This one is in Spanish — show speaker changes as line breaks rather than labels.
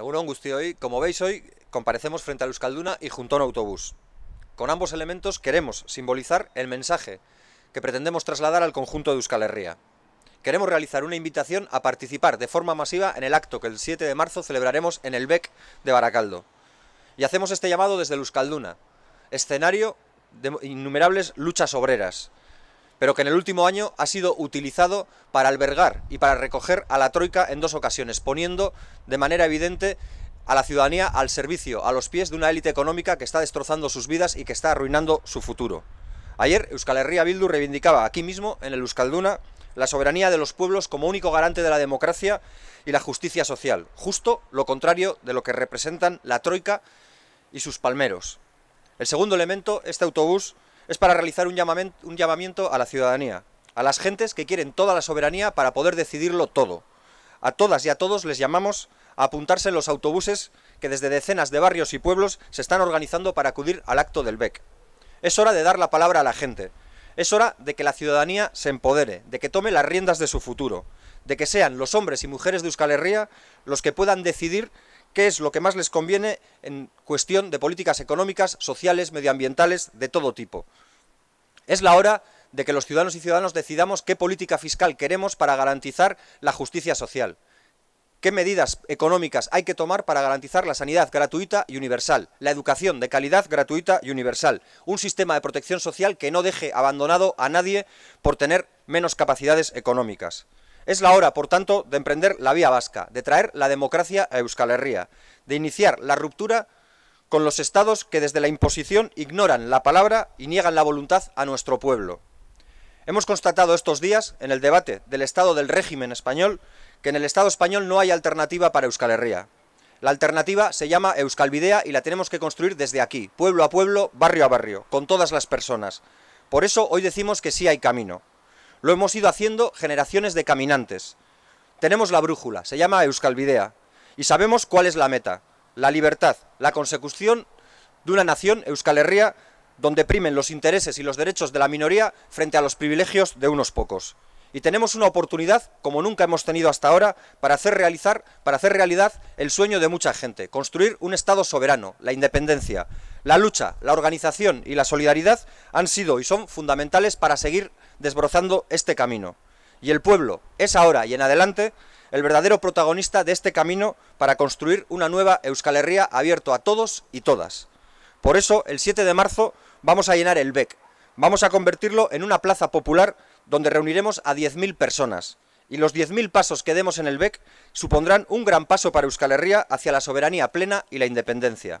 Egunon hoy, como veis hoy comparecemos frente a Euskalduna y junto a un autobús. Con ambos elementos queremos simbolizar el mensaje que pretendemos trasladar al conjunto de Euskal Herria. Queremos realizar una invitación a participar de forma masiva en el acto que el 7 de marzo celebraremos en el BEC de Baracaldo. Y hacemos este llamado desde Euskalduna, escenario de innumerables luchas obreras, pero que en el último año ha sido utilizado para albergar y para recoger a la Troika en dos ocasiones, poniendo de manera evidente a la ciudadanía al servicio, a los pies de una élite económica que está destrozando sus vidas y que está arruinando su futuro. Ayer, Euskal Herria Bildu reivindicaba aquí mismo, en el Euskalduna, la soberanía de los pueblos como único garante de la democracia y la justicia social, justo lo contrario de lo que representan la Troika y sus palmeros. El segundo elemento, este autobús, es para realizar un llamamiento, a la ciudadanía, a las gentes que quieren toda la soberanía para poder decidirlo todo. A todas y a todos les llamamos a apuntarse en los autobuses que desde decenas de barrios y pueblos se están organizando para acudir al acto del BEC. Es hora de dar la palabra a la gente. Es hora de que la ciudadanía se empodere, de que tome las riendas de su futuro, de que sean los hombres y mujeres de Euskal Herria los que puedan decidir qué es lo que más les conviene en cuestión de políticas económicas, sociales, medioambientales, de todo tipo. Es la hora de que los ciudadanos y ciudadanas decidamos qué política fiscal queremos para garantizar la justicia social, qué medidas económicas hay que tomar para garantizar la sanidad gratuita y universal, la educación de calidad gratuita y universal, un sistema de protección social que no deje abandonado a nadie por tener menos capacidades económicas. Es la hora, por tanto, de emprender la vía vasca, de traer la democracia a Euskal Herria, de iniciar la ruptura con los estados que desde la imposición ignoran la palabra y niegan la voluntad a nuestro pueblo. Hemos constatado estos días, en el debate del estado del régimen español, que en el estado español no hay alternativa para Euskal Herria. La alternativa se llama Euskalvidea y la tenemos que construir desde aquí, pueblo a pueblo, barrio a barrio, con todas las personas. Por eso hoy decimos que sí hay camino. Lo hemos ido haciendo generaciones de caminantes. Tenemos la brújula, se llama Euskalvidea, y sabemos cuál es la meta, la libertad, la consecución de una nación, Euskal Herria, donde primen los intereses y los derechos de la minoría frente a los privilegios de unos pocos y tenemos una oportunidad como nunca hemos tenido hasta ahora para hacer realizar para hacer realidad el sueño de mucha gente, construir un estado soberano, la independencia. La lucha, la organización y la solidaridad han sido y son fundamentales para seguir desbrozando este camino. Y el pueblo es ahora y en adelante el verdadero protagonista de este camino para construir una nueva Euskal Herria abierto a todos y todas. Por eso, el 7 de marzo vamos a llenar el BEC. Vamos a convertirlo en una plaza popular donde reuniremos a 10.000 personas. Y los 10.000 pasos que demos en el BEC supondrán un gran paso para Euskal Herria hacia la soberanía plena y la independencia.